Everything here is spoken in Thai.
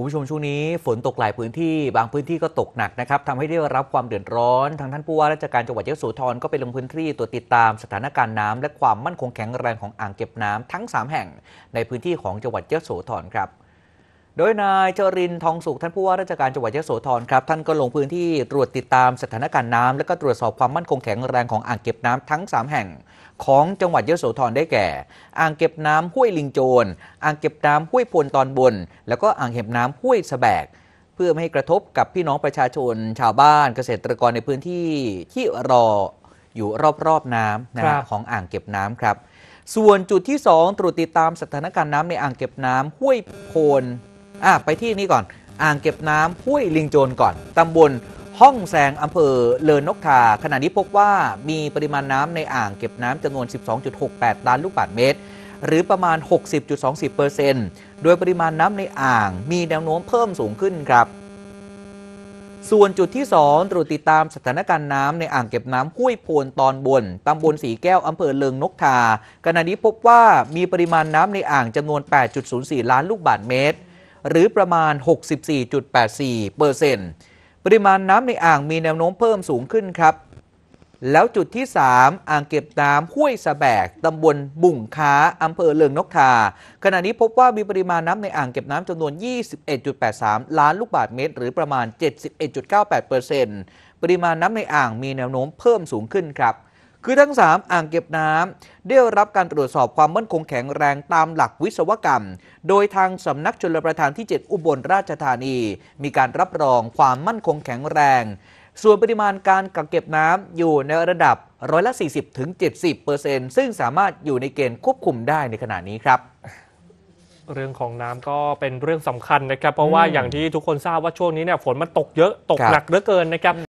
คุณผู้ชมช่วงนี้ฝนตกหลายพื้นที่บางพื้นที่ก็ตกหนักนะครับทำให้ได้รับความเดือดร้อนทางท่านผู้ว่าราชการจังหวัดยะโสธรก็ไปลงพื้นที่ตรวจติดตามสถานการณ์น้ำและความมั่นคงแข็งแรงของอ่างเก็บน้ำทั้ง 3 แห่งในพื้นที่ของจังหวัดยะโสธรครับโดยนายจรินทองสุขท่านผู้ว่าราชการจังหวัดยะโสธรครับ ท่านก็ลงพื้นที่ตรวจติดตามสถานการณ์น้ำและก็ตรวจสอบความมั่นคงแข็งแรงของอ่างเก็บน้ำทั้ง3แห่งของจังหวัดยะโสธรได้แก่อ่างเก็บน้ำห้วยลิงโจรอ่างเก็บน้ำห้วยพวนตอนบน แล้วก็อ่างเก็บน้ำห้วยสแบก เพื่อไม่ให้กระทบกับพี่น้องประชาชน ชาวบ้านเกษตรกรในพื้นที่ที่รออยู่รอบๆน้ำนะของอ่างเก็บน้ำครับ ส่วนจุดที่ 2 ตรวจติดตามสถานการณ์น้ำในอ่างเก็บน้ำห้วยโพนอ่ะไปที่นี่ก่อน อ่างเก็บน้ำห้วยลิงโจรก่อน ตำบลห้องแสงอำเภอเลินนกทา ขณะนี้พบว่ามีปริมาณน้ำในอ่างเก็บน้ำจำนวน 12.68 ล้านลูกบาศก์เมตร หรือประมาณ 60.24%โดยปริมาณน้ำในอ่างมีแนวโน้มเพิ่มสูงขึ้นครับ ส่วนจุดที่ 2 ตรวจติดตามสถานการณ์น้ำในอ่างเก็บน้ำห้วยโพนตอนบน ตำบลสีแก้วอำเภอเลิงนกทา ขณะนี้พบว่ามีปริมาณน้ำในอ่างจำนวน 8.04 ล้านลูกบาศก์เมตรหรือประมาณ 64.84 เปอร์เซ็นต์ปริมาณน้ำในอ่างมีแนวโน้มเพิ่มสูงขึ้นครับ แล้วจุดที่ 3 อ่างเก็บน้ำห้วยสะแบกตำบลบุ่งค้าอำเภอเลิงนกทา ขณะนี้พบว่ามีปริมาณน้ำในอ่างเก็บน้ำจำนวน 21.83 ล้านลูกบาทเมตร หรือประมาณ 71.98%เเปอร์์ซนตปริมาณน้ำในอ่างมีแนวโน้มเพิ่มสูงขึ้นครับคือทั้ง 3 อ่างเก็บน้ำได้รับการตรวจสอบความมั่นคงแข็งแรงตามหลักวิศวกรรม โดยทางสำนักชลประทานที่ 7 อุบลราชธานีมีการรับรองความมั่นคงแข็งแรง ส่วนปริมาณการกักเก็บน้ำอยู่ในระดับร้อยละ40ถึง70เปอร์เซ็นต์ซึ่งสามารถอยู่ในเกณฑ์ควบคุมได้ในขณะนี้ครับ เรื่องของน้ำก็เป็นเรื่องสำคัญนะครับ เพราะว่าอย่างที่ทุกคนทราบว่าช่วงนี้เนี่ยฝนมันตกเยอะตกหนักเหลือเกินนะครับ